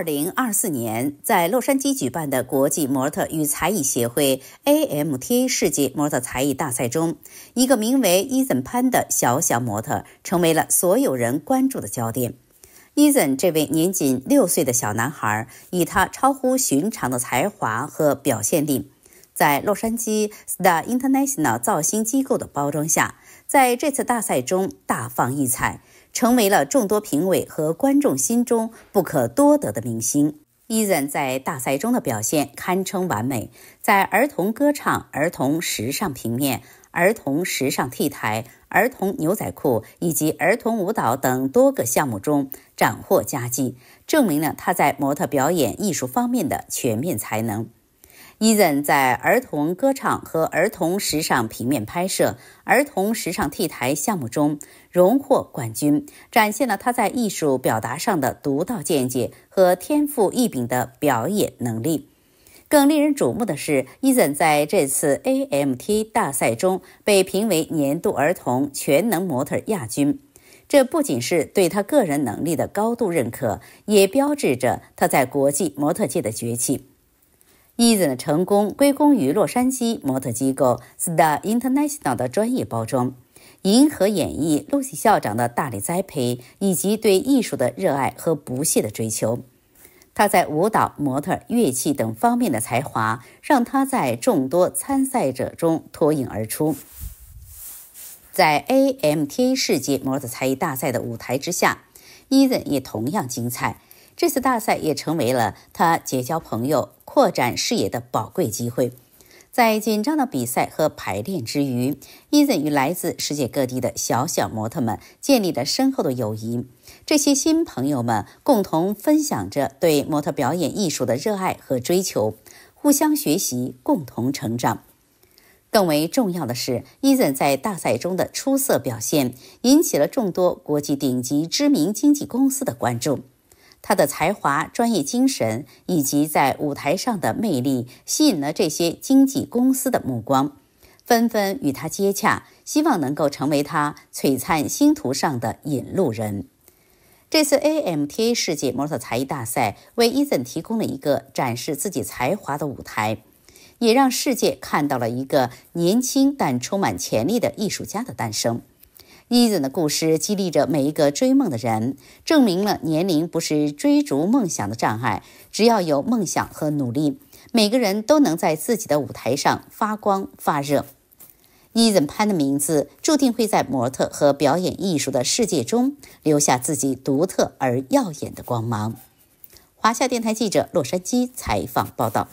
二零二四年，在洛杉矶举办的国际模特与才艺协会 （AMTA） 世界模特才艺大赛中，一个名为伊森·潘的小小模特成为了所有人关注的焦点。伊森这位年仅六岁的小男孩，以他超乎寻常的才华和表现力，在洛杉矶 Star International 造星机构的包装下，在这次大赛中大放异彩。成为了众多评委和观众心中不可多得的明星。伊森在大赛中的表现堪称完美，在儿童歌唱、儿童时尚平面、儿童时尚 T 台、儿童牛仔裤以及儿童舞蹈等多个项目中斩获佳绩，证明了他在模特表演艺术方面的全面才能。伊森在儿童歌唱和儿童时尚平面拍摄、儿童时尚 T 台项目中荣获冠军，展现了他在艺术表达上的独到见解和天赋异禀的表演能力。更令人瞩目的是，伊森在这次 AMT 大赛中被评为年度儿童全能模特亚军。这不仅是对他个人能力的高度认可，也标志着他在国际模特界的崛起。e a s o n 的成功归功于洛杉矶模特机构 Star International 的专业包装、银河演艺 Lucy 校长的大力栽培，以及对艺术的热爱和不懈的追求。他在舞蹈、模特、乐器等方面的才华，让他在众多参赛者中脱颖而出。在 AMTA 世界模特才艺大赛的舞台之下 e a s o n 也同样精彩。这次大赛也成为了他结交朋友。拓展视野的宝贵机会，在紧张的比赛和排练之余，伊森与来自世界各地的小小模特们建立了深厚的友谊。这些新朋友们共同分享着对模特表演艺术的热爱和追求，互相学习，共同成长。更为重要的是，伊森在大赛中的出色表现引起了众多国际顶级知名经纪公司的关注。他的才华、专业精神以及在舞台上的魅力，吸引了这些经纪公司的目光，纷纷与他接洽，希望能够成为他璀璨星途上的引路人。这次 AMTA 世界模特才艺大赛为伊森提供了一个展示自己才华的舞台，也让世界看到了一个年轻但充满潜力的艺术家的诞生。伊森的故事激励着每一个追梦的人，证明了年龄不是追逐梦想的障碍。只要有梦想和努力，每个人都能在自己的舞台上发光发热。伊森潘的名字注定会在模特和表演艺术的世界中留下自己独特而耀眼的光芒。华夏电台记者洛杉矶采访报道。